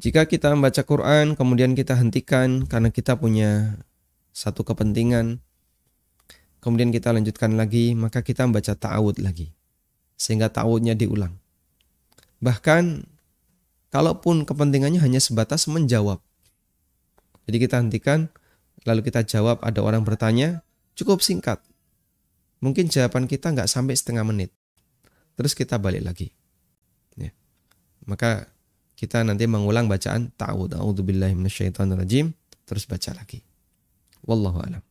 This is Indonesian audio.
Jika kita membaca Quran kemudian kita hentikan karena kita punya satu kepentingan, kemudian kita lanjutkan lagi, maka kita membaca ta'awud lagi. Sehingga ta'awudnya diulang. Bahkan, kalaupun kepentingannya hanya sebatas menjawab. Jadi kita hentikan, lalu kita jawab ada orang bertanya, cukup singkat. Mungkin jawaban kita nggak sampai setengah menit. Terus kita balik lagi. Ya. Maka kita nanti mengulang bacaan ta'awud a'udzubillahi minasyaitonirrajim terus baca lagi. Wallahu a'lam.